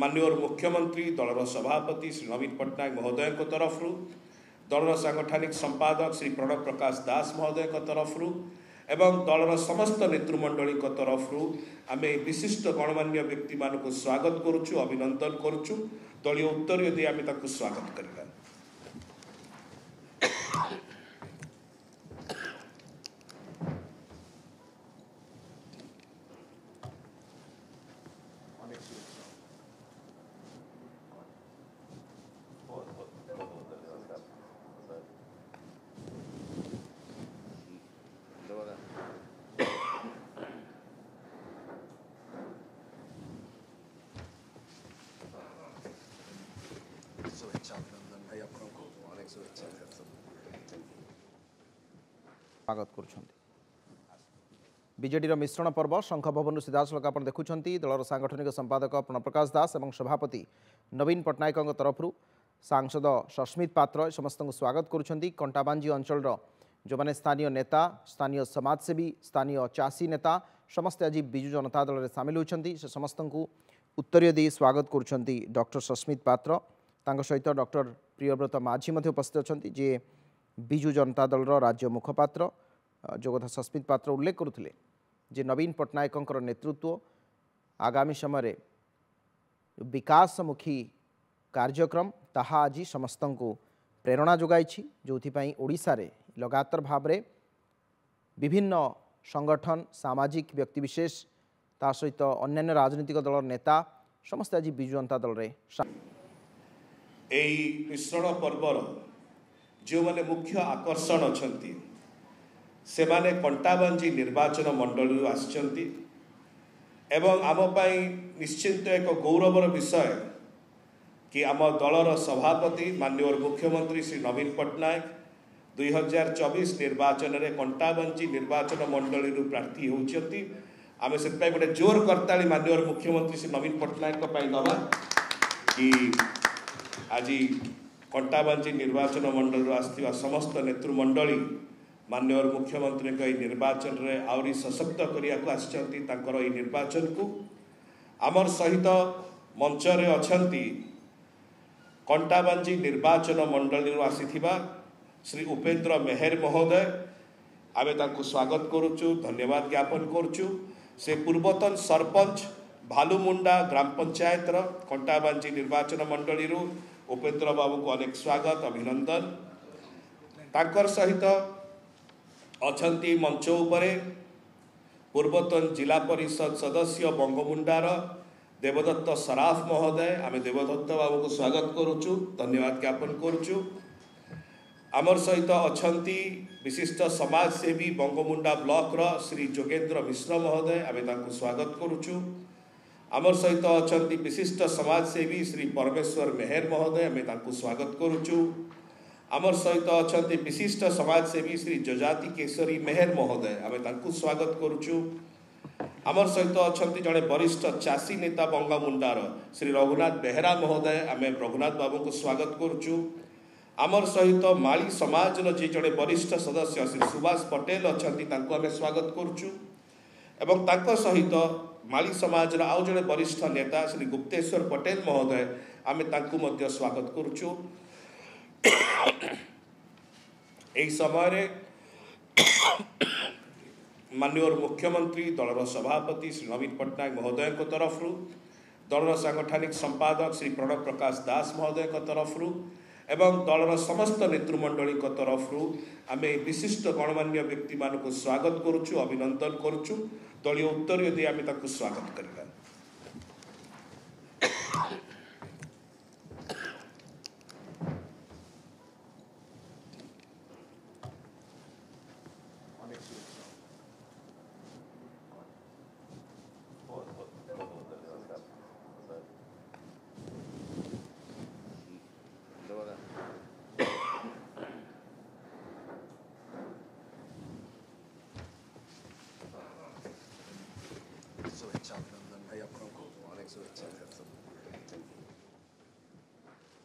ମାନ୍ୟବର ମୁଖ୍ୟମନ୍ତ୍ରୀ ଦଳର ସଭାପତି ଶ୍ରୀ ନବୀନ ପଟ୍ଟନାୟକ ମହୋଦୟଙ୍କ ତରଫରୁ ଦଳର ସାଂଗଠନିକ ସମ୍ପାଦକ ଶ୍ରୀ ପ୍ରଣବ ପ୍ରକାଶ ଦାସ ମହୋଦୟଙ୍କ ତରଫରୁ ଏବଂ ଦଳର ସମସ୍ତ ନେତୃମଣ୍ଡଳୀଙ୍କ ତରଫରୁ ଆମେ ଏହି ବିଶିଷ୍ଟ ଗଣମାନ୍ୟ ବ୍ୟକ୍ତିମାନଙ୍କୁ ସ୍ୱାଗତ କରୁଛୁ ଅଭିନନ୍ଦନ କରୁଛୁ ଦଳୀୟ ଉତ୍ତରୀୟ ଦେଇ ଆମେ ତାଙ୍କୁ ସ୍ୱାଗତ କରିବା ବିଜେଡ଼ିର ମିଶ୍ରଣ ପର୍ବ ଶଙ୍ଖ ଭବନରୁ ସିଧାସଳଖ ଆପଣ ଦେଖୁଛନ୍ତି ଦଳର ସାଂଗଠନିକ ସମ୍ପାଦକ ପ୍ରଣପ୍ରକାଶ ଦାସ ଏବଂ ସଭାପତି ନବୀନ ପଟ୍ଟନାୟକଙ୍କ ତରଫରୁ ସାଂସଦ ସସ୍ମିତ ପାତ୍ର ସମସ୍ତଙ୍କୁ ସ୍ୱାଗତ କରୁଛନ୍ତି କଣ୍ଟାବାଞ୍ଜି ଅଞ୍ଚଳର ଯେଉଁମାନେ ସ୍ଥାନୀୟ ନେତା ସ୍ଥାନୀୟ ସମାଜସେବୀ ସ୍ଥାନୀୟ ଚାଷୀ ନେତା ସମସ୍ତେ ଆଜି ବିଜୁ ଜନତା ଦଳରେ ସାମିଲ ହୋଇଛନ୍ତି ସେ ସମସ୍ତଙ୍କୁ ଉତ୍ତରୀୟ ଦେଇ ସ୍ୱାଗତ କରୁଛନ୍ତି ଡକ୍ଟର ସସ୍ମିତ ପାତ୍ର ତାଙ୍କ ସହିତ ଡକ୍ଟର ପ୍ରିୟବ୍ରତ ମାଝୀ ମଧ୍ୟ ଉପସ୍ଥିତ ଅଛନ୍ତି ଯିଏ ବିଜୁ ଜନତା ଦଳର ରାଜ୍ୟ ମୁଖପାତ୍ର ଯେଉଁ କଥା ସସ୍ମିତ ପାତ୍ର ଉଲ୍ଲେଖ କରୁଥିଲେ ଯେ ନବୀନ ପଟ୍ଟନାୟକଙ୍କର ନେତୃତ୍ୱ ଆଗାମୀ ସମୟରେ ବିକାଶମୁଖୀ କାର୍ଯ୍ୟକ୍ରମ ତାହା ଆଜି ସମସ୍ତଙ୍କୁ ପ୍ରେରଣା ଯୋଗାଇଛି ଯେଉଁଥିପାଇଁ ଓଡ଼ିଶାରେ ଲଗାତାର ଭାବରେ ବିଭିନ୍ନ ସଂଗଠନ ସାମାଜିକ ବ୍ୟକ୍ତିବିଶେଷ ତା ସହିତ ଅନ୍ୟାନ୍ୟ ରାଜନୈତିକ ଦଳର ନେତା ସମସ୍ତେ ଆଜି ବିଜୁ ଜନତା ଦଳରେ ଏଇ ମିଶ୍ରଣ ପର୍ବର ଯେଉଁମାନେ ମୁଖ୍ୟ ଆକର୍ଷଣ ଅଛନ୍ତି ସେମାନେ କଣ୍ଟାବାଞ୍ଜି ନିର୍ବାଚନ ମଣ୍ଡଳୀରୁ ଆସିଛନ୍ତି ଏବଂ ଆମ ପାଇଁ ନିଶ୍ଚିନ୍ତ ଏକ ଗୌରବର ବିଷୟ କି ଆମ ଦଳର ସଭାପତି ମାନ୍ୟବର ମୁଖ୍ୟମନ୍ତ୍ରୀ ଶ୍ରୀ ନବୀନ ପଟ୍ଟନାୟକ ଦୁଇହଜାର ଚବିଶ ନିର୍ବାଚନରେ କଣ୍ଟାବାଞ୍ଜି ନିର୍ବାଚନ ମଣ୍ଡଳୀରୁ ପ୍ରାର୍ଥୀ ହେଉଛନ୍ତି ଆମେ ସେଥିପାଇଁ ଗୋଟେ ଜୋର କର୍ତ୍ତାଳି ମାନ୍ୟବର ମୁଖ୍ୟମନ୍ତ୍ରୀ ଶ୍ରୀ ନବୀନ ପଟ୍ଟନାୟକଙ୍କ ପାଇଁ ଦେବା କି ଆଜି କଣ୍ଟାବାଞ୍ଜି ନିର୍ବାଚନ ମଣ୍ଡଳୀରୁ ଆସିଥିବା ସମସ୍ତ ନେତୃମଣ୍ଡଳୀ ମାନ୍ୟବର ମୁଖ୍ୟମନ୍ତ୍ରୀଙ୍କ ଏହି ନିର୍ବାଚନରେ ଆହୁରି ସଶକ୍ତ କରିବାକୁ ଆସିଛନ୍ତି ତାଙ୍କର ଏହି ନିର୍ବାଚନକୁ ଆମର ସହିତ ମଞ୍ଚରେ ଅଛନ୍ତି କଣ୍ଟାବାଞ୍ଜି ନିର୍ବାଚନ ମଣ୍ଡଳୀରୁ ଆସିଥିବା ଶ୍ରୀ ଉପେନ୍ଦ୍ର ମେହେର ମହୋଦୟ ଆମେ ତାଙ୍କୁ ସ୍ୱାଗତ କରୁଛୁ ଧନ୍ୟବାଦ ଜ୍ଞାପନ କରୁଛୁ ସେ ପୂର୍ବତନ ସରପଞ୍ଚ ଭାଲୁମୁଣ୍ଡା ଗ୍ରାମ ପଞ୍ଚାୟତର କଣ୍ଟାବାଞ୍ଜି ନିର୍ବାଚନ ମଣ୍ଡଳୀରୁ उपेन्द्र बाबुको अनेक स्वागत अभिनन्दन त मञ्च पूर्वतन जिल्ला परिषद सदस्य बङ्गुण्डार देवदत्त सराफ महोदय आमे बाबू बाबुको स्वागत गरुछु धन्यवाद ज्ञापन गरुछु अमर सहित अहिले विशिष्ट समाजसेवी बङ्गुण्डा ब्लक र श्री जोगेन्द्र मिश्र महोदय आमे स्वागत गरुछु आम सहित अच्छा विशिष्ट समाजसेवी श्री परमेश्वर मेहर महोदय आम स्वागत करुचु आम सहित अच्छा विशिष्ट समाजसेवी श्री जजाति केशरी मेहर महोदय आम स्वागत करुचु आमर सहित अच्छा जड़े वरिष्ठ चाषी नेता बंगामुंडार श्री रघुनाथ बेहरा महोदय आम रघुनाथ बाबू को स्वागत करुचु आमर सहित माली समाज जे जड़े वरिष्ठ सदस्य श्री सुभाष पटेल अच्छा आम स्वागत करुचु এবং তাঙ্ক সহিত মালিক সমাজৰ আউজলে পৰिष्ट নেতা શ્રી গুপতেશ્વৰ পটেল মহোদয় আমি তাঙ্ক মধ্য স্বাগতম কৰছো এই সভাতে মাননীয় মুখ্যমন্ত্রী দলৰ সভাপতি શ્રી নবীন পট্টনাগ মহোদয়ৰ তৰফৰু দলৰ সাংগঠনিক সম্পাদক શ્રી প্ৰণৱ প্ৰকাশ দাস মহোদয়ৰ তৰফৰু ଏବଂ ଦଳର ସମସ୍ତ ନେତୃମଣ୍ଡଳୀଙ୍କ ତରଫରୁ ଆମେ ବିଶିଷ୍ଟ ଗଣମାନ୍ୟ ବ୍ୟକ୍ତିମାନଙ୍କୁ ସ୍ୱାଗତ କରୁଛୁ ଅଭିନନ୍ଦନ କରୁଛୁ ଦଳୀୟ ଉତ୍ତରୀୟ ଦେଇ ଆମେ ତାକୁ ସ୍ୱାଗତ କରିବା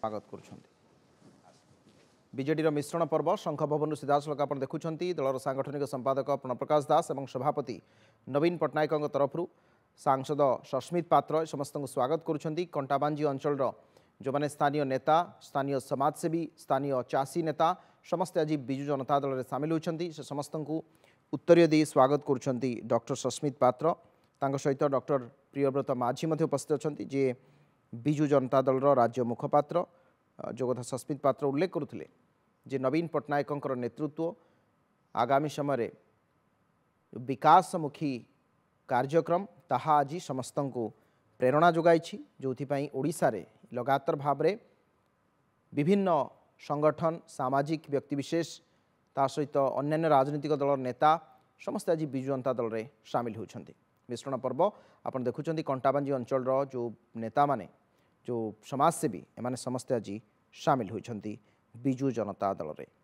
স্বাগত করছেন বিজেডির মিশ্রণ পর্ব শঙ্খ ভবন সিধাসলখ আপনার দেখুম দলর সাংগঠনিক সম্পাদক প্রণপ্রকাশ দাস এবং সভাপতি নবীন পট্টনাক তরফর সাংসদ সস্মিত পাত্র সমস্ত স্বাগত করছেন কণ্টাবাঞ্জি অঞ্চলর যে স্থানীয় নেতা স্থানীয় সমাজসেবী স্থানীয় চাষী নেতা সমস্তে আজ বিজু জনতা দলের সামিল হয়েছেন সে সমস্ত উত্তরীয় দিয়ে স্বাগত করছেন ডক্টর সস্মিত পাত্র তাঙ্ক সহিত ডক্টর প্রিয়ব্রত মাঝি মধ্যে উপস্থিত অনেক যে ବିଜୁ ଜନତା ଦଳର ରାଜ୍ୟ ମୁଖପାତ୍ର ଯୋଗଦା ସସ୍ମିତ ପାତ୍ର ଉଲ୍ଲେଖ କରୁଥିଲେ ଯେ ନବୀନ ପଟ୍ଟନାୟକଙ୍କର ନେତୃତ୍ୱ ଆଗାମୀ ସମୟରେ ବିକାଶମୁଖୀ କାର୍ଯ୍ୟକ୍ରମ ତାହା ଆଜି ସମସ୍ତଙ୍କୁ ପ୍ରେରଣା ଯୋଗାଇଛି ଯେଉଁଥିପାଇଁ ଓଡ଼ିଶାରେ ଲଗାତାର ଭାବରେ ବିଭିନ୍ନ ସଂଗଠନ ସାମାଜିକ ବ୍ୟକ୍ତିବିଶେଷ ତା ସହିତ ଅନ୍ୟାନ୍ୟ ରାଜନୈତିକ ଦଳର ନେତା ସମସ୍ତେ ଆଜି ବିଜୁ ଜନତା ଦଳରେ ସାମିଲ ହେଉଛନ୍ତି ମିଶ୍ରଣ ପର୍ବ ଆପଣ ଦେଖୁଛନ୍ତି କଣ୍ଟାବାଞ୍ଜି ଅଞ୍ଚଳର ଯେଉଁ ନେତାମାନେ जो समाजसेवी एम समस्ते आज सामिल होती विजु जनता दल में